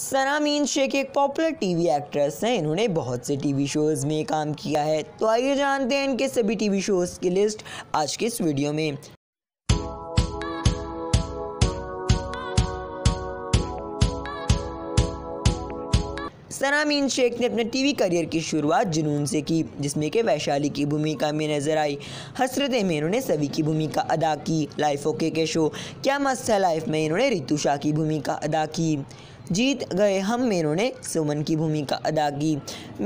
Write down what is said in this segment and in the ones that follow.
सना mean Sheikh एक popular TV actress हैं इन्होंने बहुत से टीवी शोज़ में काम किया है तो आइए जानते हैं इनके सभी टीवी शोज़ की लिस्ट आज के इस वीडियो में सना मीन शेख ने अपने टीवी करियर की शुरुआत जुनून से की जिसमें के वैशाली की भूमिका में नजर आई हसरतें में इन्होंने सभी की भूमिका अदा की लाइफ ओके के शो क्या मस्त है लाइफ में इन्होंने रितु शाह की भूमिका अदा की जीत गए हम मेरों ने सुमन की भूमिका अदा की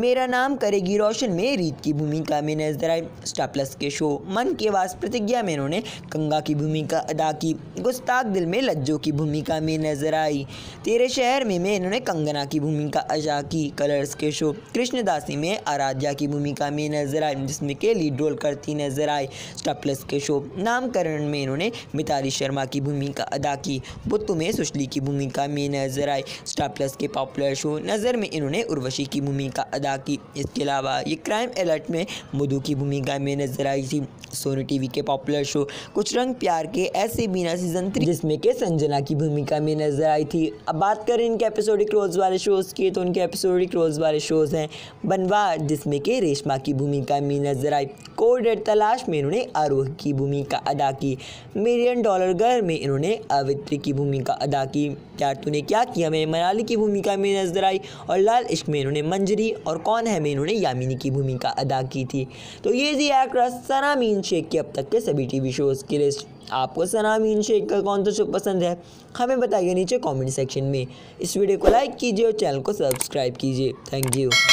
मेरा नाम करेगी रोशन में रीत की भूमिका में नजर आई स्टार प्लस के शो मन के वास प्रतिज्ञा में उन्होंने कंगा की भूमिका अदा की गुस्ताख दिल में लज्जों की भूमिका में नजर आई तेरे शहर में मैं इन्होंने कंगना की भूमिका अदा की कलर्स के शो कृष्णदासी में आराध्या की भूमिका में नजर आई जिसमें के लीड रोल करती नजर आई स्टार प्लस के शो नामकरण में इन्होंने मिताली शर्मा की भूमिका अदा की बुत्तु में सुशली की भूमिका में नजर आई स्टार प्लस के पॉपुलर शो नज़र में इन्होंने उर्वशी की भूमिका अदा की इसके अलावा ये क्राइम अलर्ट में मधु की भूमिका में नजर आई थी सोनी टीवी के पॉपुलर शो कुछ रंग प्यार के ऐसे बिना सीजन थ्री जिसमें के संजना की भूमिका में नजर आई थी अब बात करें इनके एपिसोडिक रोल्स वाले शोज़ की तो उनके एपिसोडिक रोल्स वाले शोज़ हैं बनवा जिसमें के रेशमा की भूमिका में नजर आई कोडेड तलाश में इन्होंने आरोह की भूमिका अदा की मिलियन डॉलर घर में इन्होंने अवित्री की भूमिका अदा की क्या तूने क्या किया में मराली की भूमिका में नजर आई और लाल इश्क में इन्होंने मंजरी और कौन है में इन्होंने यामिनी की भूमिका अदा की थी तो ये थी एक्ट्रेस सनामीन शेख की अब तक के सभी टीवी शोज़ की लिस्ट आपको सनामीन शेख का कौन सा शो पसंद है हमें बताइए नीचे कॉमेंट सेक्शन में इस वीडियो को लाइक कीजिए और चैनल को सब्सक्राइब कीजिए थैंक यू